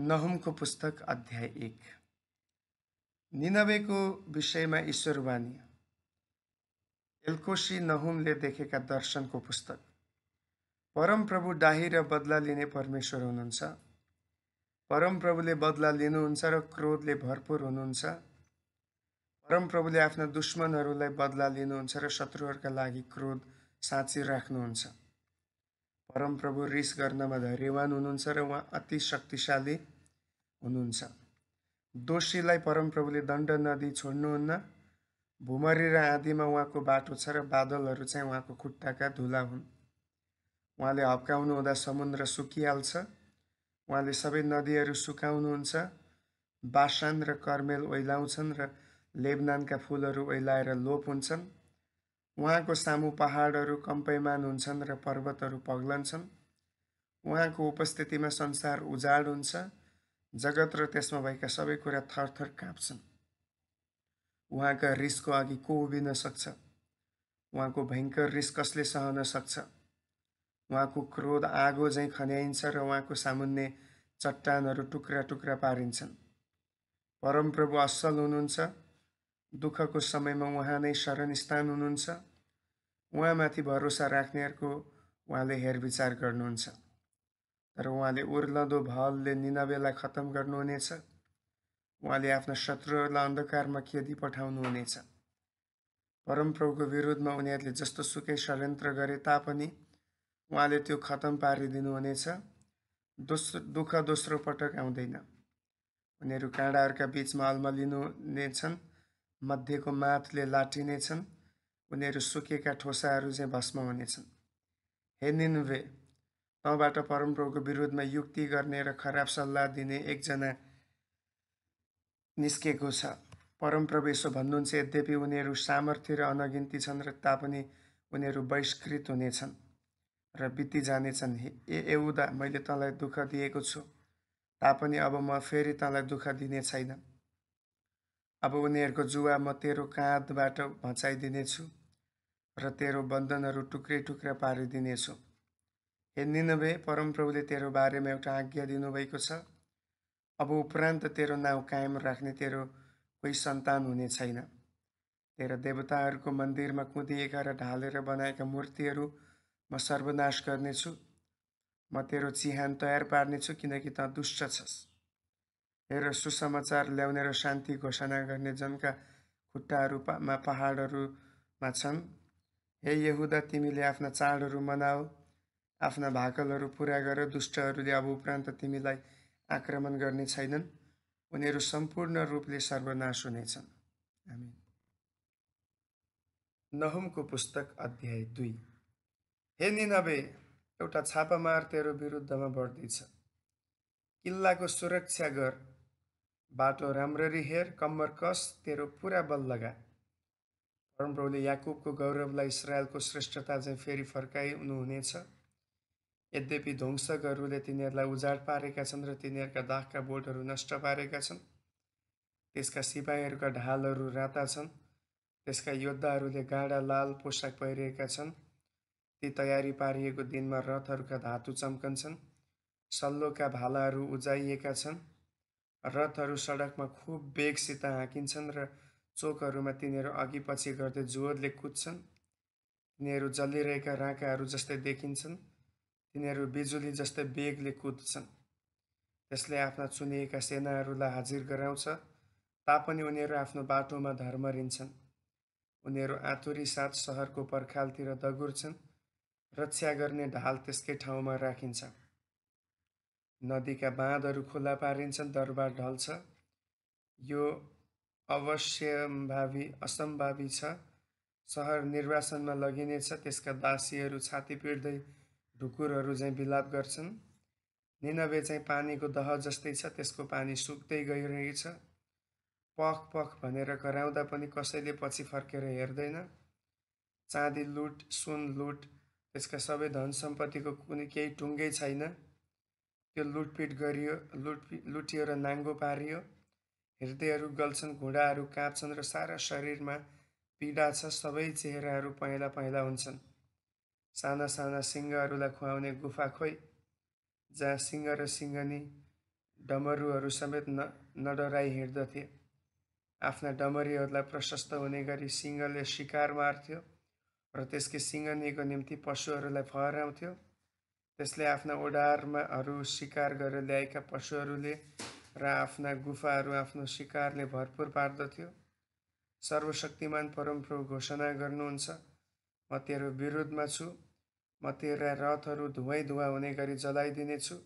नहुमको पुस्तक अध्याय एक निनवेको विषयमा ईश्वरवाणी एल्कोसी नहुमले देखेका दर्शनको पुस्तक परमप्रभु डाही र बदला लिने परमेश्वर हुनुहुन्छ परमप्रभुले बदला लिनुहुन्छ र क्रोधले भरपुर हुनुहुन्छ परमप्रभुले आफ्ना दुश्मनहरूलाई बदला लिनुहुन्छ र शत्रुहरूका लागि क्रोध साँची राख्नुहुन्छ परमप्रभु रिस गर्नमा धैर्यवान हुनुहुन्छ र उहाँ अति शक्तिशाली हुनुहुन्छ दोषीलाई परमप्रभुले दण्ड नदी छोड्नुहुन्न भुमरी र आँधीमा उहाँको बाटो छ र बादलहरू चाहिँ उहाँको खुट्टाका धुला हुन् उहाँले हप्काउनु हुँदा समुद्र सुकिहाल्छ उहाँले सबै नदीहरू सुकाउनुहुन्छ बासान र कर्मेल ओइलाउँछन् र लेबनानका फुलहरू ओइलाएर लोप हुन्छन् उहाँको सामु पहाडहरू कम्पैमान हुन्छन् र पर्वतहरू पग्लन्छन् उहाँको उपस्थितिमा संसार उजाड हुन्छ जगत र त्यसमा भएका सबै कुरा थरथर काँप्छन् उहाँका रिसको अघि को उभिन सक्छ उहाँको भयङ्कर रिस कसले सहन सक्छ उहाँको क्रोध आगो झैँ खन्याइन्छ र उहाँको सामुन्ने चट्टानहरू टुक्रा टुक्रा पारिन्छन् परमप्रभु असल हुनुहुन्छ दुःखको समयमा उहाँ नै शरणस्थान हुनुहुन्छ उहाँमाथि भरोसा राख्नेहरूको उहाँले हेरविचार गर्नुहुन्छ तर उहाँले उर्लदो भलले निनावेलाई खत्तम गर्नुहुनेछ उहाँले आफ्ना शत्रुहरूलाई अन्धकारमा खेदी पठाउनुहुनेछ परमप्रभुको विरोधमा उनीहरूले जस्तो सुकै षड्यन्त्र गरे तापनि उहाँले त्यो खत्तम पारिदिनुहुनेछ दोस्रो दुःख दोस्रो पटक आउँदैन उनीहरू काँडाहरूका बिचमा अल्मलिनुहुनेछन् मध्येको माथले लाटिनेछन् उनीहरू सुकेका ठोसाहरू चाहिँ भस्म हुनेछन् हे निन्वे तँबाट परमप्रभुको विरोधमा युक्ति गर्ने र खराब सल्लाह दिने एकजना निस्केको छ परमप्रभु यसो भन्नुहुन्छ यद्यपि उनीहरू सामर्थ्य र अनगिन्ती छन् र तापनि उनीहरू बहिष्कृत हुनेछन् र बिति जानेछन् ए एउदा मैले तँलाई दुःख दिएको छु तापनि अब म फेरि तँलाई दुःख दिने छैन अब उनीहरूको जुवा म तेरो काँधबाट भँचाइदिनेछु र तेरो बन्धनहरू टुक्रै टुक्रा पारिदिनेछु हे निनवे परमप्रभुले तेरो बारेमा एउटा आज्ञा दिनुभएको छ अब उपरान्त तेरो नाउँ कायम राख्ने तेरो कोही सन्तान हुने छैन तेरो देवताहरूको मन्दिरमा कुदिएका र ढालेर बनाएका मूर्तिहरू म सर्वनाश गर्नेछु म तेरो चिहान तयार पार्नेछु किनकि त दुष्ट छस् र सुसमाचार ल्याउने र शान्ति घोषणा गर्ने जनका खुट्टाहरूमा पहाडहरूमा छन् हे यहुदा तिमीले आफ्ना चाडहरू मनाऊ आफ्ना भाकलहरू पुरा गर दुष्टहरूले अब उपरान्त तिमीलाई आक्रमण गर्ने छैनन् उनीहरू सम्पूर्ण रूपले सर्वनाश हुनेछन् नहुमको पुस्तक अध्याय दुई हे निनबे एउटा छापामार तेरो विरुद्धमा बढ्दैछ किल्लाको सुरक्षा गर बाटो राम्ररी हेर कम्मर कस तेरो पुरा बल लगा परमप्रभुले याकुबको गौरवलाई इसरायलको श्रेष्ठता चाहिँ फेरि फर्काइनुहुनेछ यद्यपि ध्वंसकहरूले तिनीहरूलाई उजाड पारेका छन् र तिनीहरूका दाखका बोटहरू नष्ट पारेका छन् त्यसका सिपाहीहरूका ढालहरू राता छन् त्यसका योद्धाहरूले गाडा लाल पोसाक पहिरिएका छन् ती तयारी पारिएको दिनमा रथहरूका धातु चम्कन्छन् सल्लोका भालाहरू उजाइएका छन् रथहरू सडकमा खुब बेगसित हाँकिन्छन् र चोकहरूमा तिनीहरू अघि पछि गर्दै जोडले कुद्छन् तिनीहरू जलिरहेका राँकाहरू जस्तै देखिन्छन् तिनीहरू बिजुली जस्तै बेगले कुद्छन् त्यसले आफ्ना चुनिएका सेनाहरूलाई हाजिर गराउँछ तापनि उनीहरू आफ्नो बाटोमा धर्म धर्मरिन्छन् उनीहरू आतुरी साथ सहरको पर्खालतिर दगुर्छन् रक्षा गर्ने ढाल त्यसकै ठाउँमा राखिन्छ नदीका बाँधहरू खुला पारिन्छन् दरबार ढल्छ यो अवश्यम्भावी असम्भावी छ सहर निर्वासनमा लगिनेछ त्यसका दासीहरू छाती पिर्दै ढुकुरहरू चाहिँ बिलाप गर्छन् निनबे चाहिँ पानीको दह जस्तै छ त्यसको पानी सुक्दै गइरहेछ पख पख भनेर कराउँदा पनि कसैले पछि फर्केर हेर्दैन चाँदी लुट सुन लुट त्यसका सबै धन सम्पत्तिको कुनै केही टुङ्गै छैन त्यो लुटपिट गरियो लुटपिट लुटियो र नाङ्गो पारियो हृदयहरू गल्छन् घुँडाहरू काँप्छन् र सारा शरीरमा पीडा छ सबै चेहराहरू पहेँला पहेँला हुन्छन् साना साना सिङ्गहरूलाई खुवाउने गुफा खोइ जहाँ सिंह र सिंहनी डमरुहरू समेत न नडराई हिँड्दथे आफ्ना डमरीहरूलाई प्रशस्त हुने गरी सिंहले शिकार मार्थ्यो र त्यसकै सिंहनीको निम्ति पशुहरूलाई फहराउँथ्यो त्यसले आफ्ना ओडारमाहरू शिकार गरेर ल्याएका पशुहरूले र आफ्ना गुफाहरू आफ्नो शिकारले भरपुर पार्दथ्यो सर्वशक्तिमान परमप्रभु घोषणा गर्नुहुन्छ म तेरो विरोधमा छु म तेरा रथहरू धुवै धुवा हुने गरी जलाइदिनेछु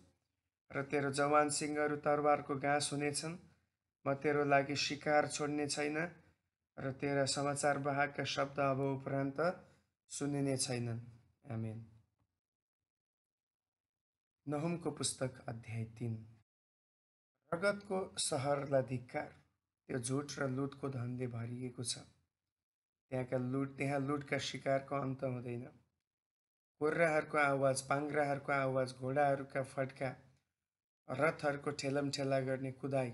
र तेरो जवान सिंहहरू तरवारको घाँस हुनेछन् म तेरो लागि शिकार छोड्ने छैन र तेरा समाचार बाहकका शब्द अब उपरान्त सुनिने छैनन् आमेन नहुमको पुस्तक अध्याय तिन रगतको सहरलाई धिक्कार त्यो झुट र लुटको धनले भरिएको छ त्यहाँका लुट त्यहाँ लुटका शिकारको अन्त हुँदैन कोर्राहरूको आवाज पाङ्राहरूको आवाज घोडाहरूका फड्का रथहरूको ठेलम ठेला गर्ने कुदाई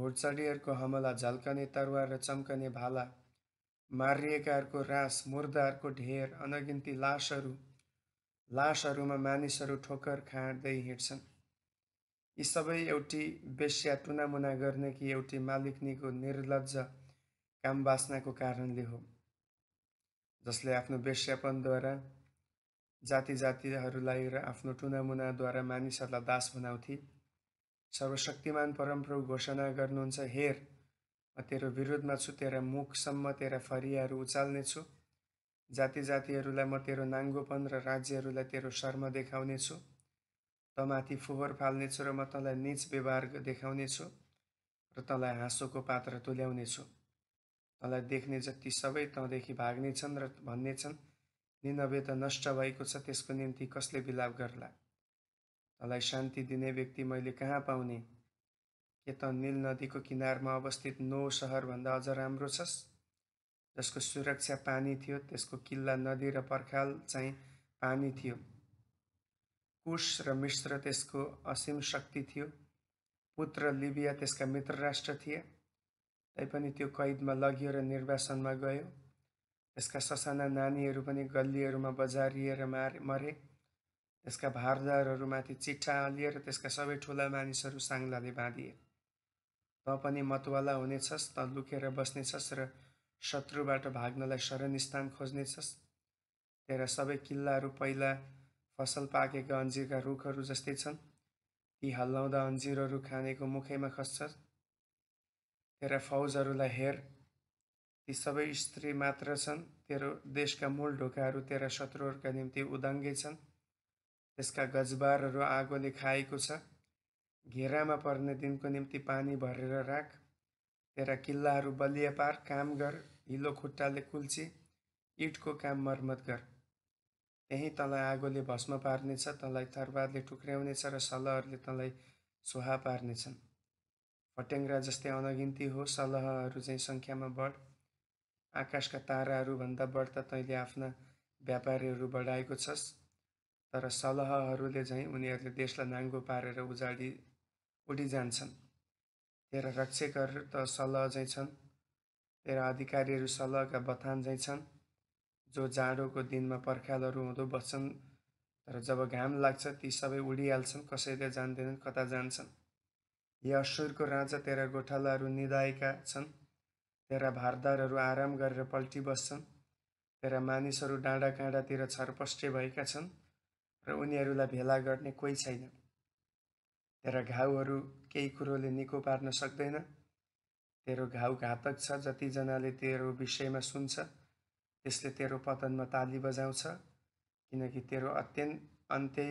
घोडचडीहरूको हमला झल्कने तरवार र चम्कने भाला मारिएकाहरूको रास मुर्दाहरूको ढेर अनगिन्ती लासहरू लासहरूमा मानिसहरू ठोकर खाँदै हिँड्छन् यी सबै एउटी बेस्या टुनामुना गर्ने कि एउटी मालिकनीको निर्लज काम बाँच्नको कारणले हो जसले आफ्नो बेस्यापनद्वारा जाति जातिहरूलाई र आफ्नो टुनामुनाद्वारा मानिसहरूलाई दास बनाउँथे सर्वशक्तिमान परमप्रभु घोषणा गर्नुहुन्छ हेर म तेरो विरोधमा छु तेरा मुखसम्म तेरा फरियाहरू उचाल्नेछु जाति जातिहरूलाई म तेरो नाङ्गोपन र राज्यहरूलाई तेरो शर्म देखाउनेछु त माथि फोहोर फाल्नेछु र म तँलाई निच व्यवहार देखाउनेछु र तँलाई हाँसोको पात्र तुल्याउनेछु तँलाई देख्ने जति सबै तँदेखि भाग्नेछन् र भन्नेछन् निनवे त नष्ट भएको छ त्यसको निम्ति कसले बिलाप गर्ला तँलाई शान्ति दिने व्यक्ति मैले कहाँ पाउने के त नील नदीको किनारमा अवस्थित नौ सहरभन्दा अझ राम्रो छस् जसको सुरक्षा पानी थियो त्यसको किल्ला नदी र पर्खाल चाहिँ पानी थियो कुश र मिश्र त्यसको असीम शक्ति थियो पुत्र लिबिया त्यसका मित्र राष्ट्र थिए तैपनि त्यो कैदमा लगियो र निर्वासनमा गयो त्यसका ससाना नानीहरू पनि गल्लीहरूमा बजारिएर मारे मरे त्यसका भारदारहरूमाथि चिट्ठा हालिएर त्यसका सबै ठुला मानिसहरू साङ्लाले बाँधिए त पनि मतवाला हुनेछस् त लुकेर बस्नेछस् र शत्रुबाट भाग्नलाई शरणस्थान खोज्नेछस् तेरा सबै किल्लाहरू पहिला फसल पाकेका अन्जिरका रुखहरू जस्तै छन् ती हल्लाउँदा अन्जिरहरू खानेको मुखैमा खस्छस् तेरा फौजहरूलाई हेर ती सबै स्त्री मात्र छन् तेरो देशका मूल ढोकाहरू तेरा शत्रुहरूका निम्ति उदङ्गे छन् त्यसका गजबारहरू आगोले खाएको छ घेरामा पर्ने दिनको निम्ति पानी भरेर राख तेरा किल्लाहरू बलिया पार काम गर हिलो खुट्टाले कुल्ची इँटको काम मर्मत गर त्यहीँ तँलाई आगोले भस्म पार्नेछ तँलाई थरबारले टुक्र्याउनेछ र सलहहरूले तँलाई सुहा पार्नेछन् फट्याङ्ग्रा जस्तै अनगिन्ती हो सलहहरू चाहिँ सङ्ख्यामा बढ आकाशका ताराहरूभन्दा त तैँले आफ्ना व्यापारीहरू बढाएको छस् तर सलहहरूले झैँ उनीहरूले देशलाई नाङ्गो पारेर उजाडी उडिजान्छन् तेरा रक्षकहरू त सलह झैँ छन् तेरा अधिकारीहरू बथान बथानझैँ छन् जो जाडोको दिनमा पर्खालहरू हुँदो बस्छन् तर जब घाम लाग्छ ती सबै उडिहाल्छन् कसैले जान्दैनन् कता जान्छन् यी असुरको राजा तेरा गोठालाहरू निधाएका छन् तेरा भारदारहरू आराम गरेर पल्टी बस्छन् तेरा मानिसहरू डाँडा काँडातिर छरपष्टे भएका छन् र उनीहरूलाई भेला गर्ने कोही छैन तेरा घाउहरू केही कुरोले निको पार्न सक्दैन तेरो घाउ घातक छ जतिजनाले तेरो विषयमा सुन्छ त्यसले तेरो पतनमा ताली बजाउँछ किनकि तेरो अत्यन्त अन्त्य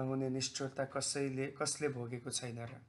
नहुने निष्ठुरता कसैले कसले भोगेको छैन र